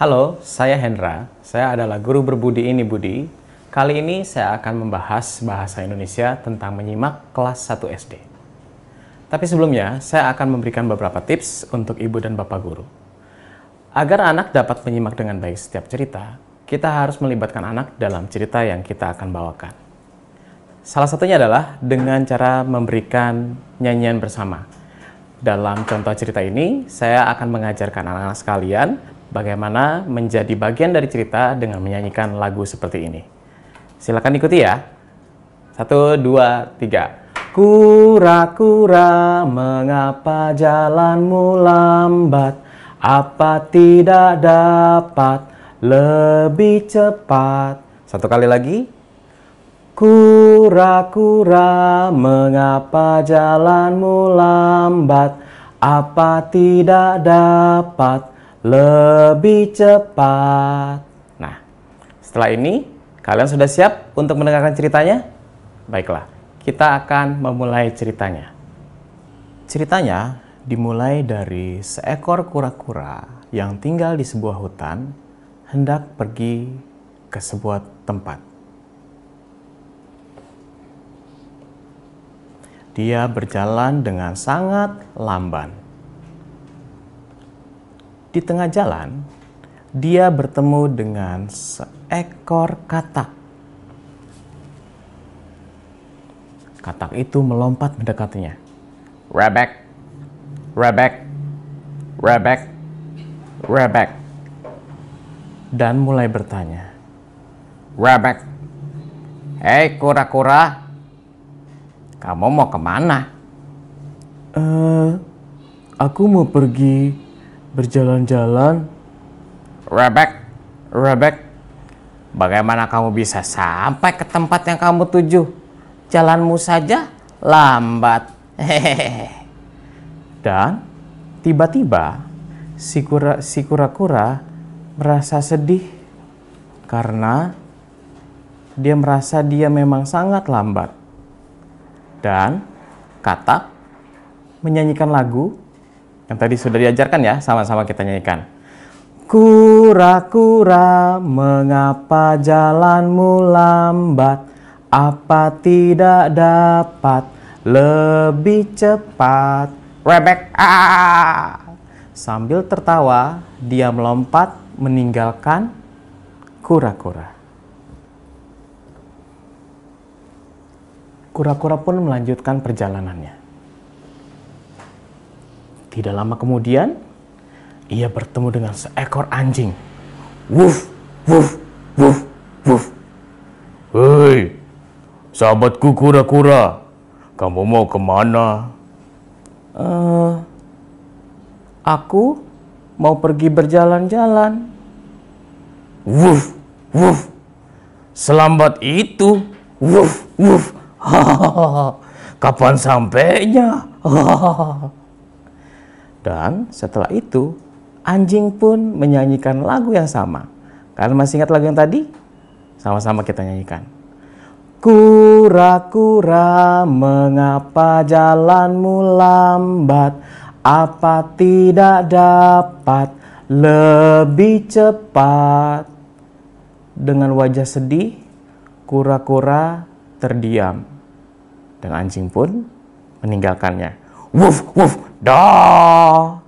Halo, saya Hendra. Saya adalah guru berbudi ini Budi. Kali ini saya akan membahas bahasa Indonesia tentang menyimak kelas 1 SD. Tapi sebelumnya, saya akan memberikan beberapa tips untuk ibu dan bapak guru. Agar anak dapat menyimak dengan baik setiap cerita, kita harus melibatkan anak dalam cerita yang kita akan bawakan. Salah satunya adalah dengan cara memberikan nyanyian bersama. Dalam contoh cerita ini, saya akan mengajarkan anak-anak sekalian bagaimana menjadi bagian dari cerita dengan menyanyikan lagu seperti ini. Silakan ikuti ya. Satu, dua, tiga. Kura-kura, mengapa jalanmu lambat? Apa tidak dapat lebih cepat? Satu kali lagi. Kura-kura, mengapa jalanmu lambat? Apa tidak dapat lebih cepat. Nah, setelah ini kalian sudah siap untuk mendengarkan ceritanya? Baiklah, kita akan memulai ceritanya. Ceritanya dimulai dari seekor kura-kura yang tinggal di sebuah hutan hendak pergi ke sebuah tempat. Dia berjalan dengan sangat lamban di tengah jalan, dia bertemu dengan seekor katak. Katak itu melompat mendekatinya. Rebek, rebek, rebek, rebek. Dan mulai bertanya. Rebek, hei kura-kura, kamu mau kemana? Eh, uh, aku mau pergi berjalan-jalan. Rebek, Rebek, bagaimana kamu bisa sampai ke tempat yang kamu tuju? Jalanmu saja lambat. Hehehe. Dan tiba-tiba si kura-kura si merasa sedih karena dia merasa dia memang sangat lambat. Dan katak menyanyikan lagu yang tadi sudah diajarkan ya, sama-sama kita nyanyikan. Kura-kura, mengapa jalanmu lambat? Apa tidak dapat lebih cepat? Rebek, ah! ah, ah, ah. Sambil tertawa, dia melompat meninggalkan kura-kura. Kura-kura pun melanjutkan perjalanannya. Tidak lama kemudian, ia bertemu dengan seekor anjing. Wuf, wuf, wuf, wuf. Hei, sahabatku kura-kura, kamu mau kemana? Uh, aku mau pergi berjalan-jalan. Wuf, wuf. Selambat itu. Wuf, wuf. Hahaha. Kapan sampainya? Hahaha. Dan setelah itu, anjing pun menyanyikan lagu yang sama. Kalian masih ingat lagu yang tadi? Sama-sama kita nyanyikan. Kura-kura, mengapa jalanmu lambat? Apa tidak dapat lebih cepat? Dengan wajah sedih, kura-kura terdiam. Dan anjing pun meninggalkannya. woof woof da